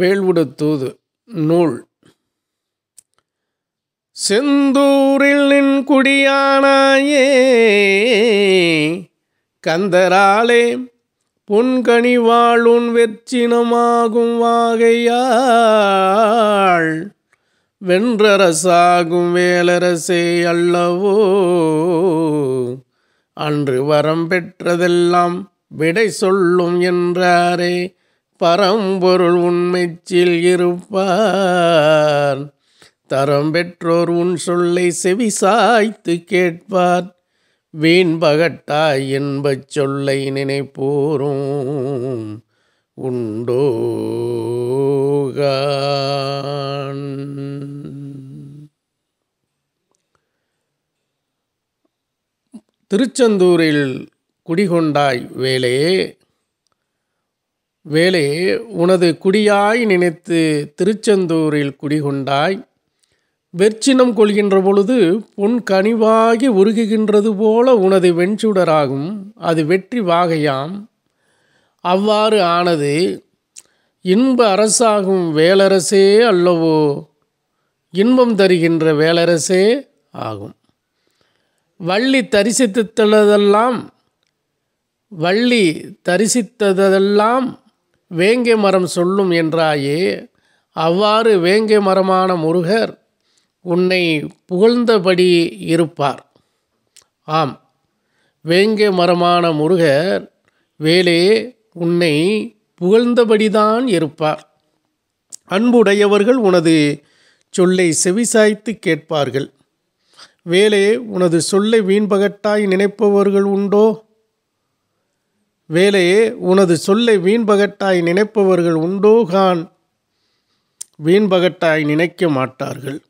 வேல்வுடு தூது நூல் செந்தூரில் நின் குடியானாயே கந்தராலே வாழும் வெற்றினமாகும் வாகையாள் வென்றரசாகும் வேலரசே அல்லவோ அன்று வரம் பெற்றதெல்லாம் விடை சொல்லும் என்றாரே பரம்பொருள் உண்மைச்சில் இருப்பார் தரம் பெற்றோர் உன் சொல்லை செவி சாய்த்து கேட்பார் வீண்பகட்டாய் என்பச் சொல்லை நினைப்போரும் உண்டோக திருச்செந்தூரில் குடிகொண்டாய் வேலையே வேலே உனது குடியாய் நினைத்து திருச்செந்தூரில் குடிகொண்டாய் வெற்றினம் கொள்கின்ற பொழுது பொன் கனிவாகி உருகுகின்றது போல உனது வெண்சுடராகும் அது வெற்றி வாகையாம் அவ்வாறு ஆனது இன்ப அரசாகும் வேலரசே அல்லவோ இன்பம் தருகின்ற வேலரசே ஆகும் வள்ளி தரிசித்துள்ளதெல்லாம் வள்ளி தரிசித்ததெல்லாம் வேங்கை மரம் சொல்லும் என்றாயே அவ்வாறு வேங்கை மரமான முருகர் உன்னை புகழ்ந்தபடி இருப்பார் ஆம் வேங்கை மரமான முருகர் வேலே உன்னை புகழ்ந்தபடிதான் இருப்பார் அன்புடையவர்கள் உனது சொல்லை செவிசாய்த்து கேட்பார்கள் வேலே உனது சொல்லை வீண்பகட்டாய் நினைப்பவர்கள் உண்டோ வேலையே உனது சொல்லை வீண்பகட்டாய் நினைப்பவர்கள் உண்டோகான் வீண்பகட்டாய் நினைக்க மாட்டார்கள்